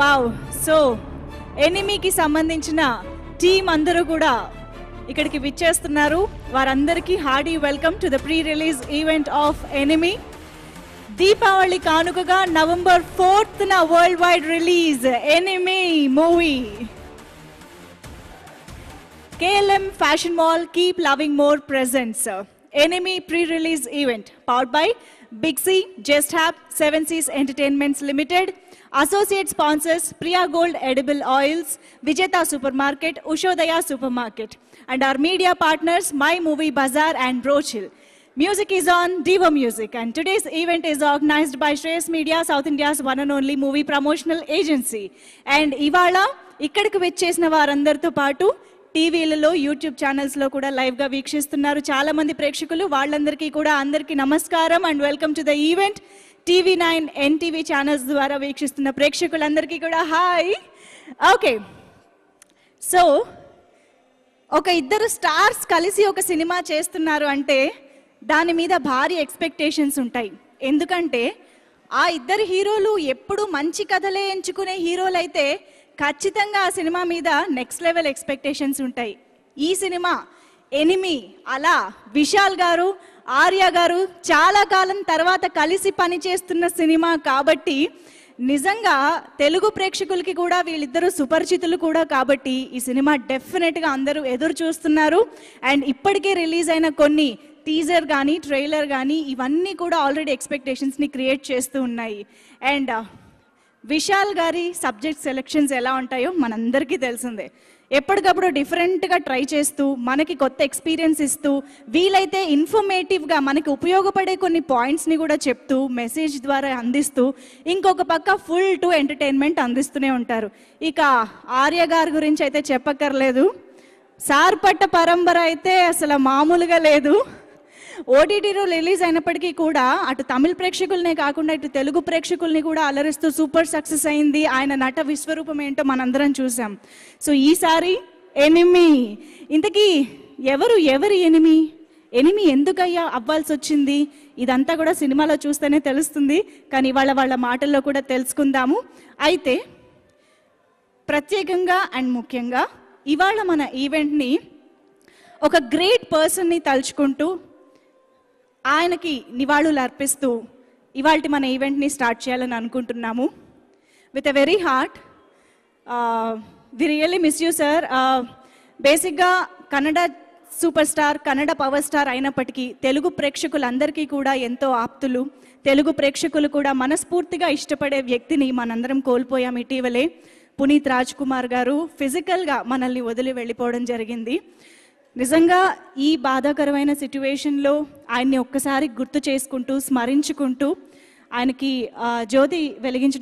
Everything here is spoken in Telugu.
వావ్ సో ఎనిమీకి సంబంధించిన టీం అందరూ కూడా ఇక్కడికి విచ్చేస్తున్నారు వారందరికీ hearty welcome to the pre release event of enemy Deepavali కానుకగా నవంబర్ ఫోర్త్న world wide release enemy movie KLM fashion mall keep loving more presents enemy pre-release event powered by Big C, Just Hab, Seven Seas Entertainments Limited, associate sponsors Priya Gold Edible Oils, Vijeta Supermarket, Ushodaya Supermarket, and our media partners My Movie Bazaar and Brochill. Music is on Diva Music, and today's event is organized by Shreyas Media, South India's one and only movie promotional agency. And Ivala, ఇక్కడికి వచ్చేసిన వారందరితో పాటు టీవీలలో యూట్యూబ్ ఛానల్స్లో కూడా లైవ్గా వీక్షిస్తున్నారు చాలామంది ప్రేక్షకులు వాళ్ళందరికీ కూడా అందరికీ నమస్కారం and welcome to the event TV nine NTV channels ద్వారా వీక్షిస్తున్న ప్రేక్షకులందరికీ కూడా హాయ్ ఓకే సో ఒక ఇద్దరు స్టార్స్ కలిసి ఒక సినిమా చేస్తున్నారు అంటే దాని మీద భారీ ఎక్స్పెక్టేషన్స్ ఉంటాయి ఎందుకంటే ఆ ఇద్దరు హీరోలు ఎప్పుడు మంచి కథలే ఎంచుకునే హీరోలు అయితే ఖచ్చితంగా ఆ సినిమా మీద నెక్స్ట్ లెవెల్ ఎక్స్పెక్టేషన్స్ ఉంటాయి ఈ సినిమా ఎనిమి అలా విశాల్ గారు ఆర్య గారు చాలా కాలం తర్వాత కలిసి పనిచేస్తున్న సినిమా కాబట్టి నిజంగా తెలుగు ప్రేక్షకులకి కూడా వీళ్ళిద్దరూ సుపరిచితులు కూడా కాబట్టి ఈ సినిమా డెఫినెట్గా అందరూ ఎదురు చూస్తున్నారు అండ్ ఇప్పటికే రిలీజ్ అయిన కొన్ని టీజర్ కానీ ట్రైలర్ కానీ ఇవన్నీ కూడా ఆల్రెడీ ఎక్స్పెక్టేషన్స్ని క్రియేట్ చేస్తూ ఉన్నాయి అండ్ విశాల్ గారి సబ్జెక్ట్ సెలెక్షన్స్ ఎలా ఉంటాయో మనందరికీ తెలిసిందే ఎప్పటికప్పుడు డిఫరెంట్గా ట్రై చేస్తూ మనకి కొత్త ఎక్స్పీరియన్స్ ఇస్తూ వీలైతే ఇన్ఫర్మేటివ్గా మనకి ఉపయోగపడే కొన్ని పాయింట్స్ని కూడా చెప్తూ మెసేజ్ ద్వారా అందిస్తూ ఇంకొక పక్క ఫుల్ టు ఎంటర్టైన్మెంట్ అందిస్తూనే ఉంటారు ఇక ఆర్య గారి గురించి అయితే చెప్పక్కర్లేదు సార్పట్ట పరంపర అయితే అసలు మామూలుగా లేదు ఓటీటీలో రిలీజ్ అయినప్పటికీ కూడా అటు తమిళ ప్రేక్షకులనే కాకుండా ఇటు తెలుగు ప్రేక్షకుల్ని కూడా అలరిస్తూ సూపర్ సక్సెస్ అయింది ఆయన నట విశ్వరూపం ఏంటో మనందరం చూసాం సో ఈసారి ఎనిమి ఇంతకీ ఎవరు ఎవరి ఎనిమి ఎనిమి ఎందుకయ్యా అవ్వాల్సి వచ్చింది ఇదంతా కూడా సినిమాలో చూస్తేనే తెలుస్తుంది కానీ ఇవాళ వాళ్ళ మాటల్లో కూడా తెలుసుకుందాము అయితే ప్రత్యేకంగా అండ్ ముఖ్యంగా ఇవాళ మన ఈవెంట్ని ఒక గ్రేట్ పర్సన్ని తలుచుకుంటూ ఆయనకి నివాళులు అర్పిస్తూ ఇవాళ మన ఈవెంట్ని స్టార్ట్ చేయాలని అనుకుంటున్నాము with a very heart we really miss you sir బేసిక్గా Kannada super star Kannada power star అయినప్పటికీ తెలుగు ప్రేక్షకులందరికీ కూడా ఎంతో ఆప్తులు తెలుగు ప్రేక్షకులు కూడా మనస్ఫూర్తిగా ఇష్టపడే వ్యక్తిని మనందరం కోల్పోయాం ఇటీవలే పునీత్ రాజ్ కుమార్ గారు ఫిజికల్గా మనల్ని వదిలి వెళ్ళిపోవడం జరిగింది నిజంగా ఈ బాధాకరమైన సిట్యువేషన్లో ఆయన్ని ఒక్కసారి గుర్తు చేసుకుంటూ స్మరించుకుంటూ ఆయనకి జ్యోతి వెలిగించడం